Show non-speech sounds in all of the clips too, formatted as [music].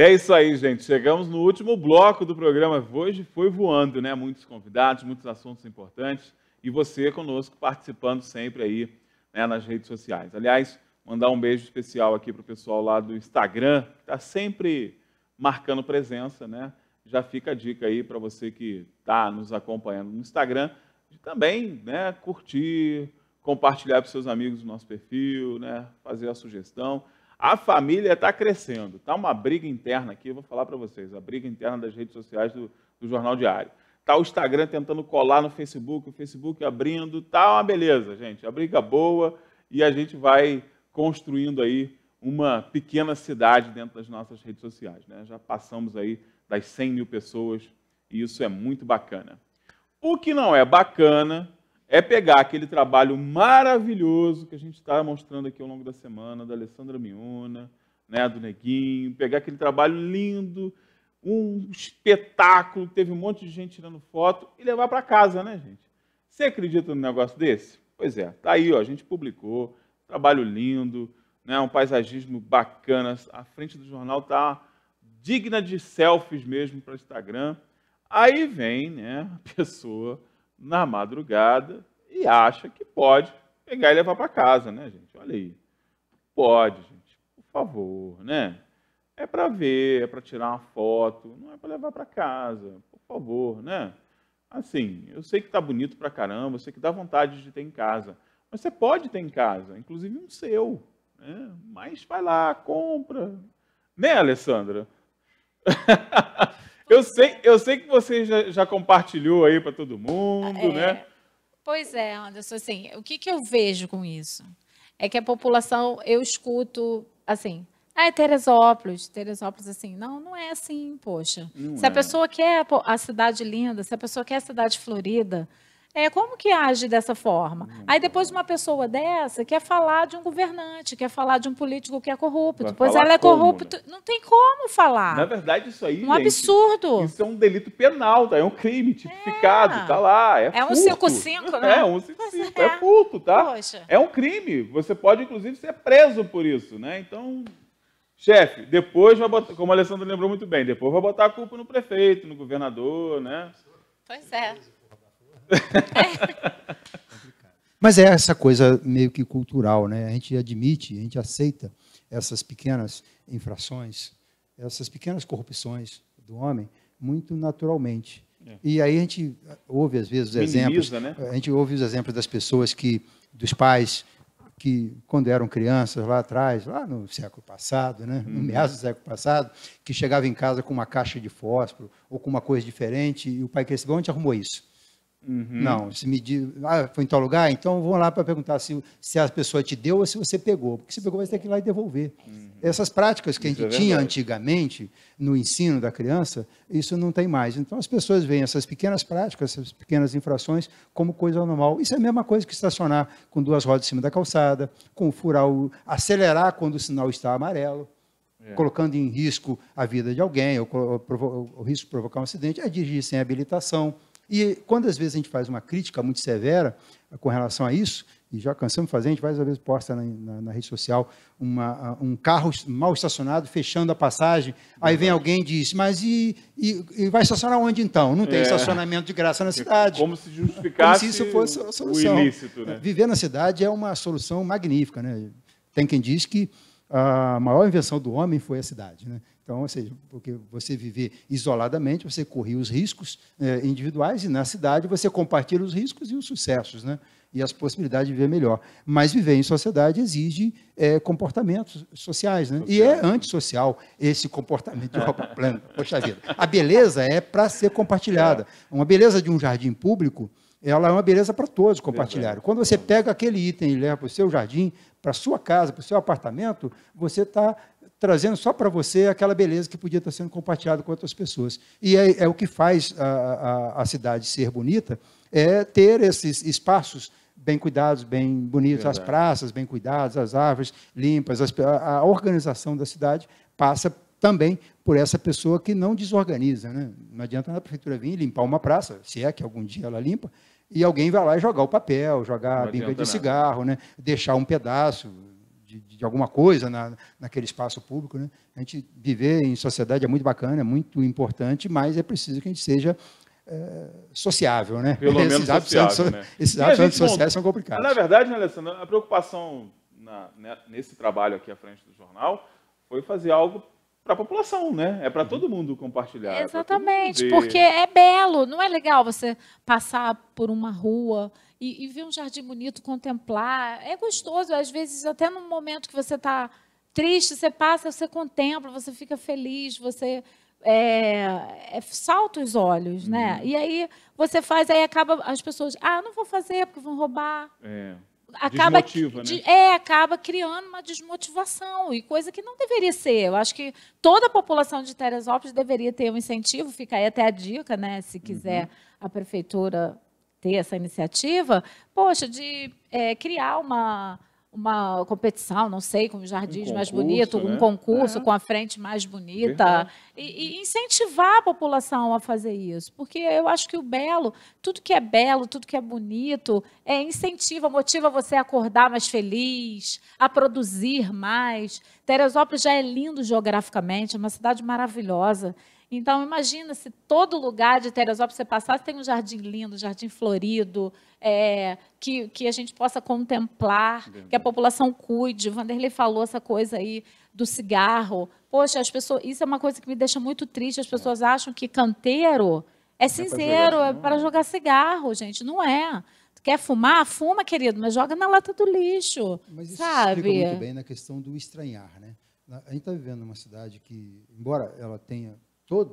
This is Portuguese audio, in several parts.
É isso aí, gente. Chegamos no último bloco do programa. Hoje foi voando, né? Muitos convidados, muitos assuntos importantes. E você conosco participando sempre aí né, nas redes sociais. Aliás, mandar um beijo especial aqui para o pessoal lá do Instagram, que está sempre marcando presença, né? Já fica a dica aí para você que está nos acompanhando no Instagram, de também né, curtir, compartilhar para seus amigos o nosso perfil, né? Fazer a sugestão. A família está crescendo. Está uma briga interna aqui, eu vou falar para vocês, a briga interna das redes sociais do, do Jornal Diário. Está o Instagram tentando colar no Facebook, o Facebook abrindo, Está uma beleza, gente. A briga boa e a gente vai construindo aí uma pequena cidade dentro das nossas redes sociais. Né? Já passamos aí das 100 mil pessoas e isso é muito bacana. O que não é bacana é pegar aquele trabalho maravilhoso que a gente está mostrando aqui ao longo da semana, da Alessandra Miona, né, do Neguinho, pegar aquele trabalho lindo, um espetáculo, teve um monte de gente tirando foto e levar para casa, né, gente? Você acredita num negócio desse? Pois é, tá aí, ó, a gente publicou, trabalho lindo, né, um paisagismo bacana, a frente do jornal tá digna de selfies mesmo para Instagram. Aí vem, né, a pessoa na madrugada e acha que pode pegar e levar para casa, né, gente? Olha aí. Pode, gente. Por favor, né? É para ver, é para tirar uma foto, não é para levar para casa. Por favor, né? Assim, eu sei que tá bonito para caramba, eu sei que dá vontade de ter em casa, mas você pode ter em casa, inclusive um seu, né? Mas vai lá, compra. Né, Alessandra? [laughs] Eu sei, eu sei que você já, já compartilhou aí para todo mundo, é, né? Pois é, Anderson, assim, o que, que eu vejo com isso? É que a população, eu escuto, assim, ah, é Teresópolis, Teresópolis assim. Não, não é assim, poxa. Não se é. a pessoa quer a cidade linda, se a pessoa quer a cidade florida, é, como que age dessa forma? Hum. Aí depois uma pessoa dessa quer falar de um governante, quer falar de um político que é corrupto. Vai pois ela é corrupta. Né? Não tem como falar. Na verdade, isso aí. Um gente, absurdo. Isso é um delito penal, tá? É um crime é. tipificado, é. tá lá. É, é um 55, [laughs] é, né? É, um 55. É. é furto, tá? Poxa. É um crime. Você pode, inclusive, ser preso por isso, né? Então. Chefe, depois vai botar, como a Alessandra lembrou muito bem, depois vai botar a culpa no prefeito, no governador, né? Pois é. É. Mas é essa coisa meio que cultural, né? A gente admite, a gente aceita essas pequenas infrações, essas pequenas corrupções do homem muito naturalmente. É. E aí a gente ouve às vezes Minimiza, exemplos, né? a gente ouve os exemplos das pessoas que, dos pais que quando eram crianças lá atrás, lá no século passado, né, no uhum. meados do século passado, que chegava em casa com uma caixa de fósforo ou com uma coisa diferente e o pai queria saber onde arrumou isso. Uhum. Não, se me diz, ah, foi em tal lugar, então vão lá para perguntar se, se a pessoa te deu ou se você pegou. Porque se pegou, vai ter que ir lá e devolver. Uhum. Essas práticas que isso a gente é tinha antigamente no ensino da criança, isso não tem mais. Então as pessoas veem essas pequenas práticas, essas pequenas infrações, como coisa normal. Isso é a mesma coisa que estacionar com duas rodas em cima da calçada, com furar o. acelerar quando o sinal está amarelo. É. colocando em risco a vida de alguém, ou, ou, ou, ou risco de provocar um acidente, é dirigir sem habilitação, e quando às vezes a gente faz uma crítica muito severa com relação a isso, e já cansamos de fazer, a gente várias vezes posta na, na, na rede social uma, um carro mal estacionado, fechando a passagem, aí vem alguém e diz, mas e, e, e vai estacionar onde então? Não tem é. estacionamento de graça na cidade. Como se justificasse Como se isso fosse a solução. o ilícito. Né? Viver na cidade é uma solução magnífica. Né? Tem quem diz que a maior invenção do homem foi a cidade. Né? Então, ou seja, porque você viver isoladamente, você corria os riscos eh, individuais e na cidade você compartilha os riscos e os sucessos, né? E as possibilidades de viver melhor. Mas viver em sociedade exige eh, comportamentos sociais, né? E é antissocial esse comportamento de roupa plana. Poxa vida. A beleza é para ser compartilhada. É. Uma beleza de um jardim público ela é uma beleza para todos compartilharem. Quando você pega aquele item e leva para o seu jardim, para a sua casa, para o seu apartamento, você está trazendo só para você aquela beleza que podia estar tá sendo compartilhada com outras pessoas. E é, é o que faz a, a, a, cidade ser bonita, é ter esses espaços bem cuidados, bem bonitos, Verdade. as praças bem cuidadas, as árvores limpas, as, a, a organização da cidade passa também por essa pessoa que não desorganiza. Né? Não adianta a prefeitura vir limpar uma praça, se é que algum dia ela limpa, e alguém vai lá e jogar o papel, jogar não a bíblia de cigarro, né? deixar um pedaço de, de, alguma coisa na, naquele espaço público. Né? A gente viver em sociedade é muito bacana, é muito importante, mas é preciso que a gente seja eh, sociável, né? Pelo [laughs] esses menos hábitos, sociável, né? Esses hábitos sociais são complicados. Na verdade, né, Alessandro, a preocupação na, né, nesse trabalho aqui à frente do jornal foi fazer algo para a população, né? É para uhum. todo mundo compartilhar. Exatamente, porque é belo. Não é legal você passar por uma rua e, e, ver um jardim bonito, contemplar. É gostoso. Às vezes, até no momento que você está triste, você passa, você contempla, você fica feliz, você é, é, salta os olhos, né? Uhum. E aí você faz, aí acaba as pessoas, ah, não vou fazer porque vão roubar. É acaba Desmotiva, né? é acaba criando uma desmotivação e coisa que não deveria ser. Eu acho que toda a população de Teresópolis deveria ter um incentivo. Fica aí até a dica, né? Se uhum. quiser uhum. a prefeitura ter essa iniciativa, poxa, de é, criar uma uma competição, não sei, com os jardins um mais bonitos, né? um concurso é. com a frente mais bonita. E, e, incentivar a população a fazer isso. Porque eu acho que o belo, tudo que é belo, tudo que é bonito, é incentiva, motiva você a acordar mais feliz, a produzir mais. Teresópolis já é lindo geograficamente, é uma cidade maravilhosa. Então, imagina se todo lugar de Teresópolis você passasse tem um jardim lindo, um jardim florido, é, que, que a gente possa contemplar, que a população cuide. O Vanderlei falou essa coisa aí do cigarro. Poxa, as pessoas, isso é uma coisa que me deixa muito triste. As é. pessoas é. acham que canteiro é, é sincero, é para jogar cigarro, gente. Não é. quer fumar? Fuma, querido, mas joga na lata do lixo. Mas isso sabe? explica muito bem na questão do estranhar, né? A gente está vivendo numa cidade que, embora ela tenha todo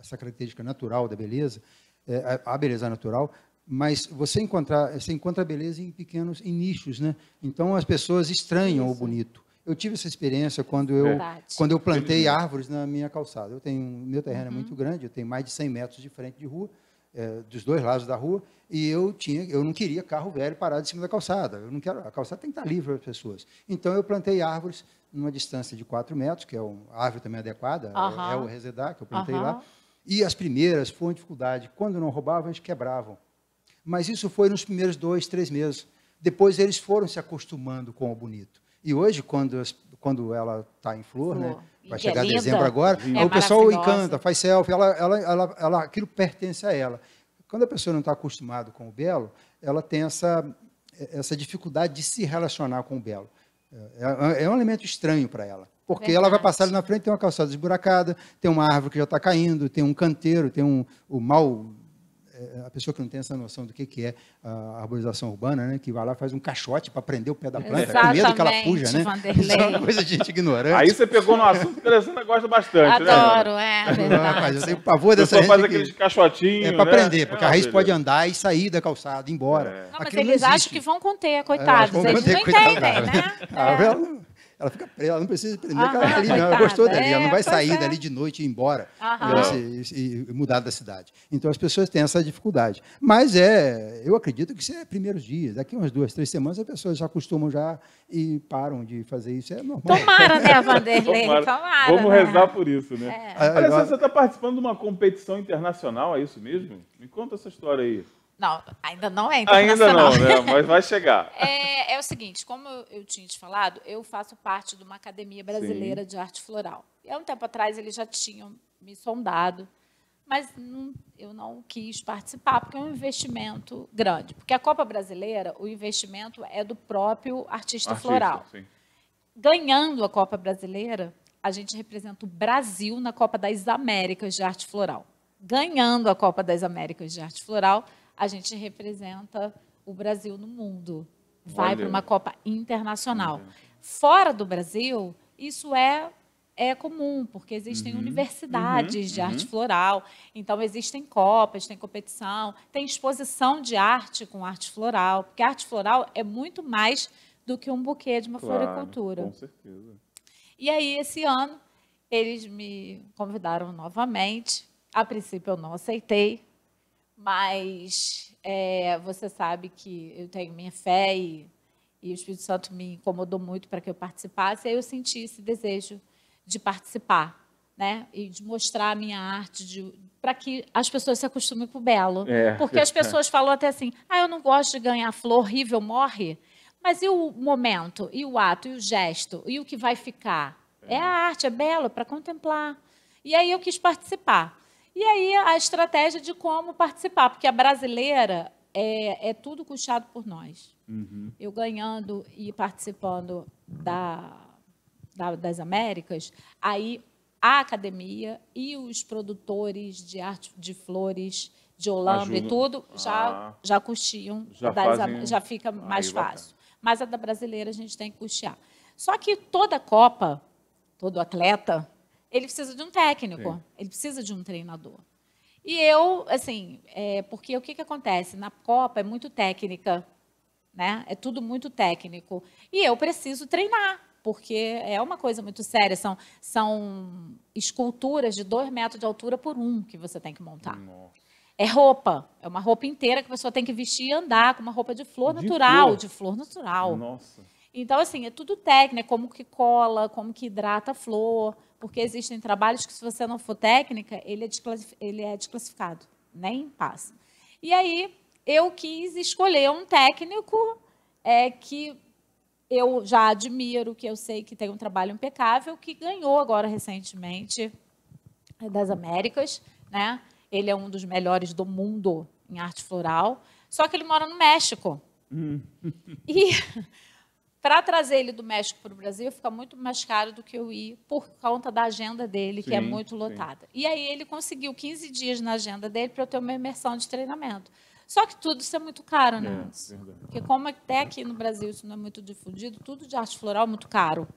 essa característica natural da beleza, é, a beleza natural, mas você encontra você encontra a beleza em pequenos, em nichos, né? Então as pessoas estranham Isso. o bonito. Eu tive essa experiência quando eu, quando eu plantei árvores na minha calçada. Eu tenho, meu terreno é uhum. é muito grande, eu tenho mais de 100 metros de frente de rua é, dos dois lados da rua, e eu tinha, eu não queria carro velho parado em cima da calçada. Eu não quero, a calçada tem que estar livre para as pessoas. Então eu plantei árvores numa distância de 4 metros, que é uma árvore também adequada, uhum. é, é, o resedar que eu plantei uhum. lá. E as primeiras foram dificuldade. Quando não roubavam, eles quebravam. Mas isso foi nos primeiros dois, três meses. Depois eles foram se acostumando com o bonito. E hoje, quando, quando ela está em flor, né, flor. né? vai e é chegar é dezembro agora, é o pessoal encanta, faz selfie, ela, ela, ela, ela, aquilo pertence a ela. Quando a pessoa não está acostumada com o belo, ela tem essa, essa dificuldade de se relacionar com o belo. É, é, é um elemento estranho para ela. Porque Verdade. ela vai passar ali na frente, tem uma calçada esburacada, tem uma árvore que já está caindo, tem um canteiro, tem um, o mal é, a pessoa que não tem essa noção do que, que é a arborização urbana, né, que vai lá faz um caixote para prender o pé da planta, Exatamente, com medo que ela fuja, né? Isso é uma coisa de gente ignorante. Aí você pegou no assunto que a Alessandra gosta bastante, Adoro, né? Adoro, é, ah, verdade. Rapaz, eu tenho pavor dessa gente faz aqueles caixotinhos, É para né? prender, porque é, a raiz pode andar e sair da calçada, ir embora. É. Não, mas Aquilo eles não acham que vão conter, é, coitados. eles, não entendem, né? [laughs] Ah, é. Ah, ela fica presa, ela não precisa prender Aham, ela ali, não. Ela gostou dali, é, ela não vai é, sair é. dali de noite e ir embora e, e, e, mudar da cidade. Então as pessoas têm essa dificuldade. Mas é, eu acredito que isso é primeiros dias. Daqui umas duas, três semanas as pessoas já acostumam já e param de fazer isso. É normal. Tomara, né, Vanderlei? [laughs] Tomara. Tomara Vamos né? rezar por isso, né? É. Ah, Olha, você está participando de uma competição internacional, é isso mesmo? Me conta essa história aí. Não, ainda não é internacional. Ainda não, né? [laughs] mas vai chegar. É, é, o seguinte, como eu tinha te falado, eu faço parte de uma academia brasileira Sim. de arte floral. E há um tempo atrás eles já tinham me sondado, mas eu não quis participar porque é um investimento grande. Porque a Copa Brasileira, o investimento é do próprio artista, artista floral. Sim. Ganhando a Copa Brasileira, a gente representa o Brasil na Copa das Américas de arte floral. Ganhando a Copa das Américas de arte floral, a gente representa o Brasil no mundo. Vai para uma Copa Internacional. Uhum. Fora do Brasil, isso é é comum, porque existem uhum, universidades uhum, de uhum. arte uhum. floral, então existem copas, tem competição, tem exposição de arte com arte floral, porque arte floral é muito mais do que um buquê de uma claro, floricultura. Com certeza. E aí, esse ano, eles me convidaram novamente. A princípio, eu não aceitei, mas é, você sabe que eu tenho minha fé e, e o Espírito Santo me incomodou muito para que eu participasse, e aí eu senti esse desejo de participar, né? E de mostrar a minha arte, para que as pessoas se acostumem com o belo. É, Porque as pessoas é. falam até assim, ah, eu não gosto de ganhar flor, horrível, morre. Mas e o momento, e o ato, e o gesto, e o que vai ficar? É, é a arte, é belo, para contemplar. E aí eu quis participar. E aí a estratégia de como participar, porque a brasileira é, é tudo custeado por nós. Uhum. Eu ganhando e participando da, da, das Américas, aí a academia e os produtores de arte de flores de Holanda Ajuda. e tudo já ah. já custiam já, das, fazem... já fica mais aí, fácil bacana. mas a da brasileira a gente tem que custear só que toda copa todo atleta ele precisa de um técnico, Sim. ele precisa de um treinador. E eu, assim, é, porque o que, que acontece? Na Copa é muito técnica, né? É tudo muito técnico. E eu preciso treinar, porque é uma coisa muito séria. São, são esculturas de dois metros de altura por um que você tem que montar. Nossa. É roupa, é uma roupa inteira que a pessoa tem que vestir e andar com uma roupa de flor de natural, flor. de flor natural. Nossa. Então, assim, é tudo técnico, é como que cola, como que hidrata a flor porque existem trabalhos que, se você não for técnica, ele é, ele é desclassificado, nem né, passa. E aí, eu quis escolher um técnico é, que eu já admiro, que eu sei que tem um trabalho impecável, que ganhou agora recentemente das Américas, né? Ele é um dos melhores do mundo em arte floral, só que ele mora no México. Hum. E para trazer ele do México para o Brasil fica muito mais caro do que eu ir por conta da agenda dele, sim, que é muito lotada. Sim. E aí ele conseguiu 15 dias na agenda dele para eu ter uma imersão de treinamento. Só que tudo isso é muito caro, né? É, Porque como até aqui no Brasil isso não é muito difundido, tudo de arte floral é muito caro.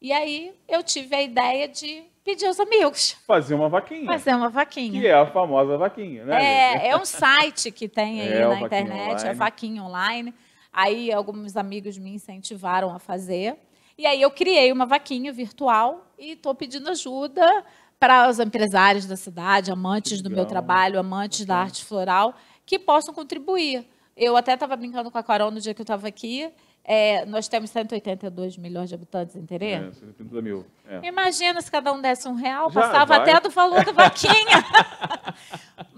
E aí eu tive a ideia de pedir aos amigos. Fazer uma vaquinha. Fazer uma vaquinha. Que é a famosa vaquinha, né? É, é um site que tem [laughs] é, aí é, na internet, online. a vaquinha online. Aí alguns amigos me incentivaram a fazer. E aí eu criei uma vaquinha virtual e estou pedindo ajuda para os empresários da cidade, amantes Legal. do meu trabalho, amantes okay. da arte floral, que possam contribuir. Eu até estava brincando com a Carol no dia que eu estava aqui. É, nós temos 182 milhões de habitantes em Terê. É, mil. É. Imagina se cada um desse um real, passava até do valor da vaquinha. [laughs]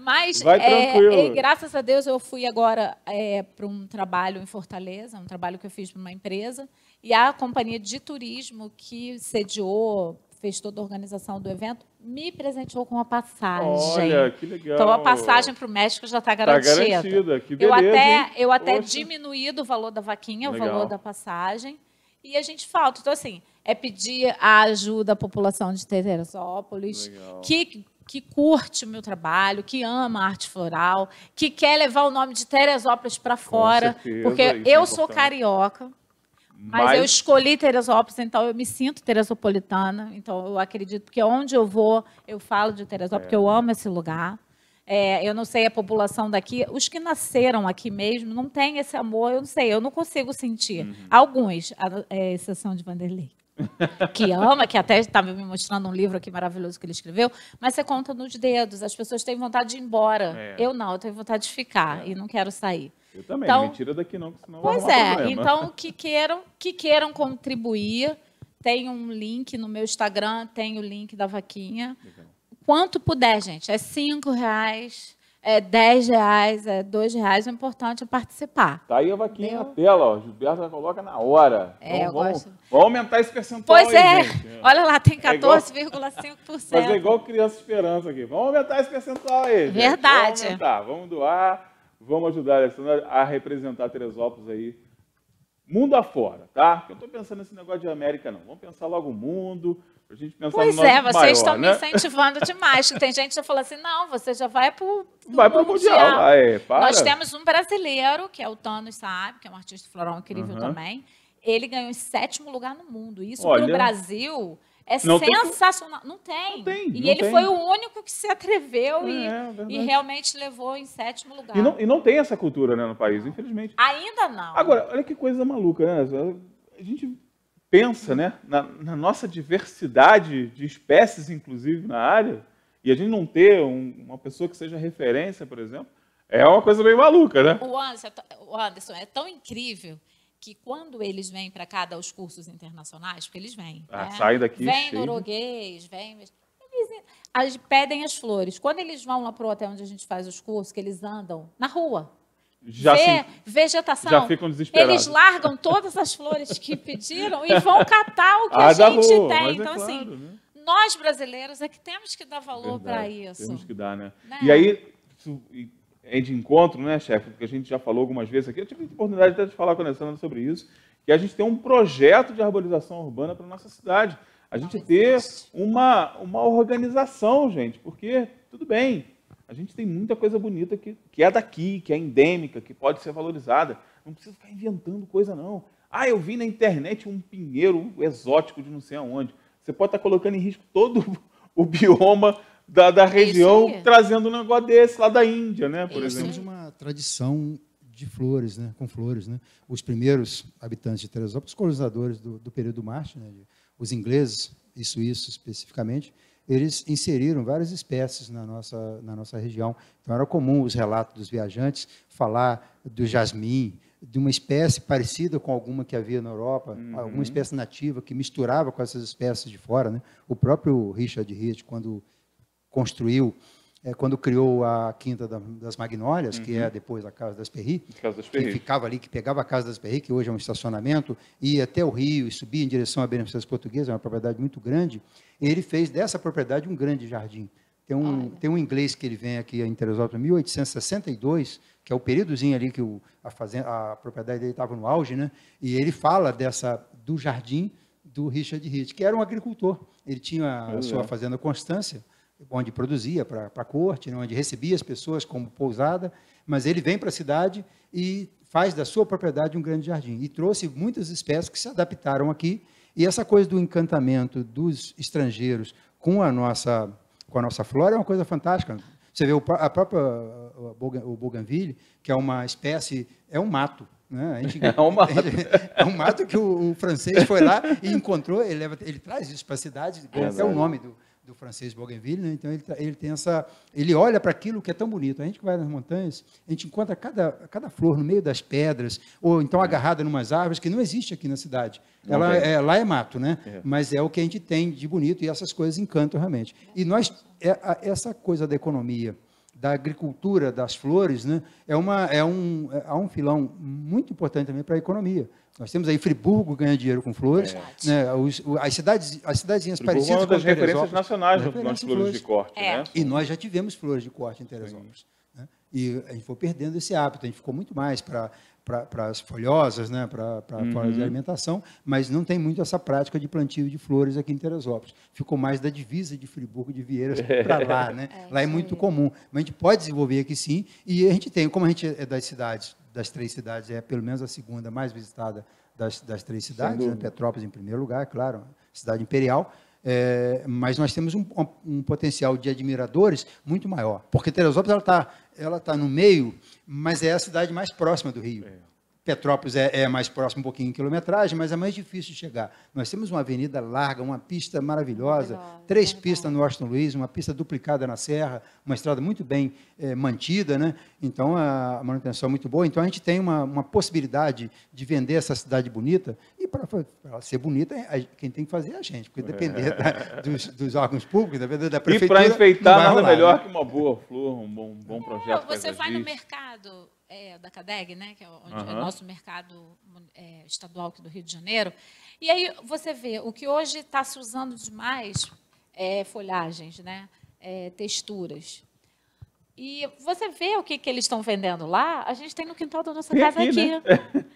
Mas, Vai é, tranquilo. e é, graças a Deus, eu fui agora é, para um trabalho em Fortaleza, um trabalho que eu fiz para uma empresa, e a companhia de turismo que sediou, fez toda a organização do evento, me presenteou com uma passagem. Olha, que legal. Então, a passagem para o México já está tá garantida. Está garantida, que beleza, Eu até, hein? eu até o valor da vaquinha, legal. o valor da passagem, e a gente falta. Então, assim, é pedir a ajuda à população de Teresópolis, legal. que que curte o meu trabalho, que ama a arte floral, que quer levar o nome de Teresópolis para fora, certeza, porque é eu é sou carioca, mas, mas, eu escolhi Teresópolis, então eu me sinto teresopolitana, então eu acredito que onde eu vou, eu falo de Teresópolis, é. porque eu é. amo esse lugar. É, eu não sei a população daqui, os que nasceram aqui mesmo não têm esse amor, eu não sei, eu não consigo sentir. Uhum. Alguns, a, a, é, exceção de Vanderlei que ama, que até estava tá me mostrando um livro aqui maravilhoso que ele escreveu, mas você conta nos dedos. As pessoas têm vontade de ir embora. É. Eu não, eu tenho vontade de ficar é. e não quero sair. Eu também, então, tira daqui não, senão Pois é, então [laughs] que queiram, que queiram contribuir, tem um link no meu Instagram, tem o link da vaquinha. Legal. Quanto puder, gente, é cinco reais, é 10 reais, é 2 reais, o importante é participar. Tá aí a vaquinha Deu? na tela, ó. Gilberto já coloca na hora. É, então eu vamos, gosto. Vamos aumentar esse percentual. Pois aí, é, gente. olha lá, tem 14,5%. É Mas é igual Criança Esperança aqui. Vamos aumentar esse percentual aí. Gente. Verdade. Vamos aumentar, vamos doar, vamos ajudar a Alessandra a representar Teresópolis aí. Mundo afora, tá? Eu estou pensando nesse negócio de América, não. Vamos pensar logo o mundo. A gente pensar pois no é, vocês estão né? me incentivando demais. Tem gente que já falou assim: não, você já vai para o Vai para o Mundial. mundial. para. Nós temos um brasileiro, que é o Tano Saab, que é um artista floral incrível uhum. também. Ele ganhou em sétimo lugar no mundo. Isso para o Brasil. É não sensacional. Tem... Não, tem. não, tem. E ele tem. foi o único que se atreveu é, e, é e, realmente levou em sétimo lugar. E não, e não tem essa cultura né, no país, infelizmente. Ainda não. Agora, olha que coisa maluca, né? A gente pensa né, na, na, nossa diversidade de espécies, inclusive, na área, e a gente não ter um, uma pessoa que seja referência, por exemplo, é uma coisa meio maluca, né? O Anderson, é o Anderson é tão incrível que quando eles vêm para cá dar os cursos internacionais, porque eles vêm. Ah, né? Saem daqui. Vem cheio. Né? norueguês, vem. Eles pedem as flores. Quando eles vão lá para o hotel onde a gente faz os cursos, que eles andam na rua já vê vegetação. Já ficam desesperados. Eles largam todas as flores que pediram e vão catar o que ah, a gente rua, tem. É então, é claro, assim, né? nós brasileiros é que temos que dar valor para isso. Temos que dar, né? né? E aí, isso, é de encontro, né, chefe? Porque a gente já falou algumas vezes aqui. Eu tive a oportunidade até de falar com a Alessandra sobre isso. Que a gente tem um projeto de arborização urbana para nossa cidade. A gente ter uma, uma organização, gente, porque tudo bem, a gente tem muita coisa bonita que, que é daqui, que é endêmica, que pode ser valorizada. Não precisa ficar inventando coisa, não. Ah, eu vi na internet um pinheiro exótico de não sei aonde. Você pode estar colocando em risco todo [laughs] o bioma da, da é região, trazendo um negócio desse lá da Índia, né? Por é Isso. exemplo. Nós temos uma tradição de flores, né? Com flores, né? Os primeiros habitantes de Teresópolis, colonizadores do, do período Marte, né? os ingleses e suíços especificamente, eles inseriram várias espécies na nossa, na nossa região. Então, era comum os relatos dos viajantes falar do jasmim, de uma espécie parecida com alguma que havia na Europa, uhum. alguma espécie nativa que misturava com essas espécies de fora. Né? O próprio Richard Rich, quando construiu é, quando criou a Quinta das Magnólias, uhum. que é uhum. depois a Casa das Perri, Casa das Perri. que ficava ali, que pegava a Casa das Perri, que hoje é um estacionamento, ia até o Rio e subia em direção à Beneficência Portuguesa, é uma propriedade muito grande, ele fez dessa propriedade um grande jardim. Tem um, tem um inglês que ele vem aqui em Teresópolis em 1862, que é o períodozinho ali que o, a, fazenda, a propriedade dele estava no auge, né? E ele fala dessa do jardim do Richard Reed, que era um agricultor. Ele tinha a sua fazenda Constância, onde produzia para a corte, né, onde recebia as pessoas como pousada, mas ele vem para a cidade e faz da sua propriedade um grande jardim. E trouxe muitas espécies que se adaptaram aqui. E essa coisa do encantamento dos estrangeiros com a nossa, com a nossa flora é uma coisa fantástica. Você vê o, a própria, o Bougainville, que é uma espécie, é um mato, né? Gente, [laughs] é, um mato. Gente, [laughs] é um mato que o, o, francês foi lá e encontrou, ele, leva, ele traz isso para a cidade, é, é o nome do, do francês Bougainville, né? então ele, tá, ele tem essa, ele olha para aquilo que é tão bonito. A gente que vai nas montanhas, a gente encontra cada, cada flor no meio das pedras, ou então é. agarrada em umas árvores que não existe aqui na cidade. Ela, okay. é, lá é mato, né? É. Mas é o que a gente tem de bonito e essas coisas encantam realmente. E nós, é, essa coisa da economia, da agricultura, das flores, né? É uma, é um, é um filão muito importante também para a economia. Nós temos aí Friburgo ganha dinheiro com flores. É. Né? Os, as, cidades, as cidadezinhas Friburgo é parecidas é uma das com referências nacionais das flores de corte. Né? É. Né? E nós já tivemos flores de corte em Teresópolis. Né? E a gente foi perdendo esse hábito, a gente ficou muito mais para para as folhosas, né, para a uhum. de alimentação, mas não tem muito essa prática de plantio de flores aqui em Teresópolis. Ficou mais da divisa de Friburgo de Vieiras [laughs] para lá, né? É, lá é muito é. comum. Mas a gente pode desenvolver aqui sim, e a gente tem, como a gente é das cidades, das três cidades, é pelo menos a segunda mais visitada das, das três cidades, né? Petrópolis em primeiro lugar, é claro, cidade imperial, é, mas nós temos um, um, potencial de admiradores muito maior, porque Teresópolis ela está ela tá no meio, mas é a cidade mais próxima do Rio. É. Petrópolis é, é, mais próximo um pouquinho em quilometragem, mas é mais difícil de chegar. Nós temos uma avenida larga, uma pista maravilhosa, três pistas no Washington Luiz, uma pista duplicada na Serra, uma estrada muito bem é, mantida, né? então a manutenção é muito boa. Então a gente tem uma, uma possibilidade de vender essa cidade bonita, e para ela ser bonita, a, quem tem que fazer é a gente, porque depender da, dos, dos, órgãos públicos, depender da prefeitura. E para enfeitar, nada rolar, melhor né? que uma boa flor, um bom, um bom projeto. Não, você vai no mercado é, da CADEG, né, que é, onde, uhum. é o nosso mercado é, estadual aqui do Rio de Janeiro. E aí você vê, o que hoje está se usando demais é folhagens, né, é texturas. E você vê o que, que eles estão vendendo lá, a gente tem no quintal da nossa casa aqui. aqui. Né?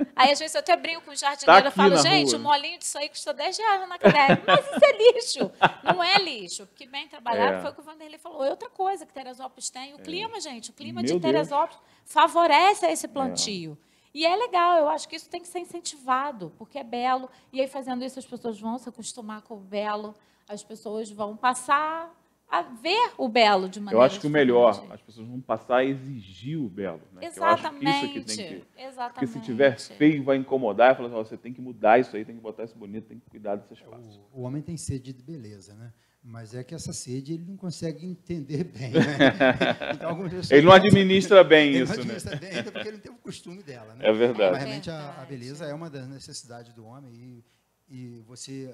[laughs] Aí às vezes eu até brinco com o jardineiro, tá eu falo, gente, rua. um molinho disso aí custa 10 reais na creche. [laughs] Mas isso é lixo. Não é lixo. Porque bem trabalhado é. foi o que o Vanderlei falou. É outra coisa que Teresópolis tem. O é. clima, gente, o clima Meu de Teresópolis Deus. favorece esse é. plantio. É. E é legal, eu acho que isso tem que ser incentivado, porque é belo. E aí, fazendo isso, as pessoas vão se acostumar com o belo, as pessoas vão passar a ver o belo de maneira Eu acho que o melhor, as pessoas vão passar a exigir o belo. Né? Exatamente. Eu que isso aqui é tem que. Exatamente. Porque se tiver feio, vai incomodar e falar assim, você tem que mudar isso aí, tem que botar isso bonito, tem que cuidar dessas partes. É, o, o homem tem sede de beleza, né? Mas é que essa sede ele não consegue entender bem. Né? [laughs] Então, ele não administra bem [laughs] isso, não né? administra né? Bem ainda então, porque ele não tem o costume dela, né? É verdade. Mas realmente a, a beleza é uma das necessidades do homem e, e você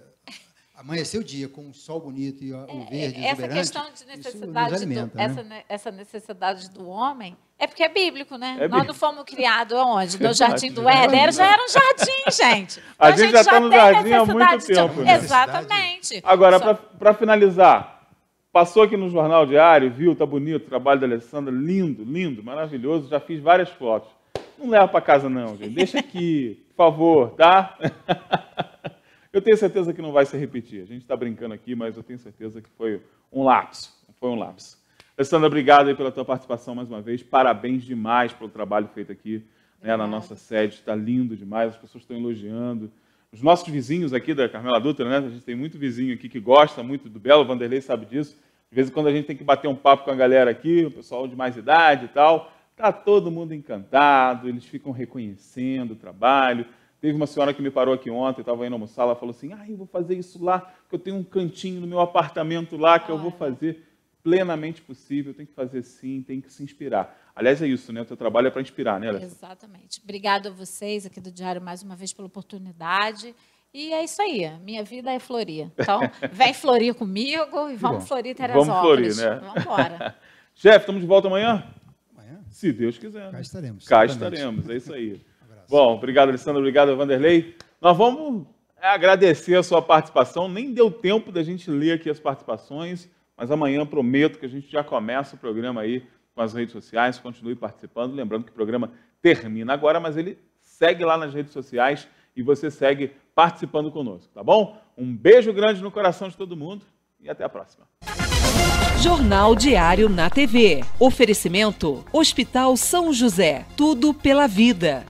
amanhecer o dia com o sol bonito e o é, é, verde essa questão de necessidade alimenta, do, essa, né? essa, necessidade do homem é porque é bíblico, né? É bíblico. Nós não fomos criados aonde? No jardim do Éden. Já era um jardim, [laughs] gente. a, gente a gente já, está no jardim há muito tempo. De... Né? Exatamente. Agora, Só... para finalizar, passou aqui no Jornal Diário, viu, tá bonito o trabalho da Alessandra, lindo, lindo, maravilhoso, já fiz várias fotos. Não leva para casa não, gente. Deixa aqui, por favor, tá? [laughs] Eu tenho certeza que não vai se repetir. A gente está brincando aqui, mas eu tenho certeza que foi um lapso. Foi um lapso. Alessandra, obrigado pela tua participação mais uma vez. Parabéns demais pelo trabalho feito aqui né, na nossa sede. Está lindo demais, as pessoas estão elogiando. Os nossos vizinhos aqui da Carmela Dutra, né? A gente tem muito vizinho aqui que gosta muito do Belo, o Vanderlei sabe disso. De vez em quando a gente tem que bater um papo com a galera aqui, o pessoal de mais idade e tal. Está todo mundo encantado, eles ficam reconhecendo o trabalho. Teve uma senhora que me parou aqui ontem, estava indo almoçar, ela falou assim: ah, eu vou fazer isso lá, porque eu tenho um cantinho no meu apartamento lá que eu vou fazer plenamente possível, tem que fazer sim, tem que se inspirar. Aliás, é isso, né? O teu trabalho é para inspirar, né, Alessa? Exatamente. Obrigado a vocês aqui do Diário mais uma vez pela oportunidade. E é isso aí. Minha vida é florir. Então, [laughs] vem florir comigo e vamos Bom, florir Teresópolis. Vamos florir, né? Vamos embora. [laughs] Jeff, estamos de volta amanhã? Amanhã? Se Deus quiser. Né? Cá estaremos. Cá exatamente. estaremos, é isso aí. Bom, obrigado, Alessandro. Obrigado, Vanderlei. Nós vamos agradecer a sua participação. Nem deu tempo da gente ler aqui as participações, mas amanhã prometo que a gente já começa o programa aí com as redes sociais. Continue participando. Lembrando que o programa termina agora, mas ele segue lá nas redes sociais e você segue participando conosco, tá bom? Um beijo grande no coração de todo mundo e até a próxima. Jornal Diário na TV. Oferecimento: Hospital São José. Tudo pela vida.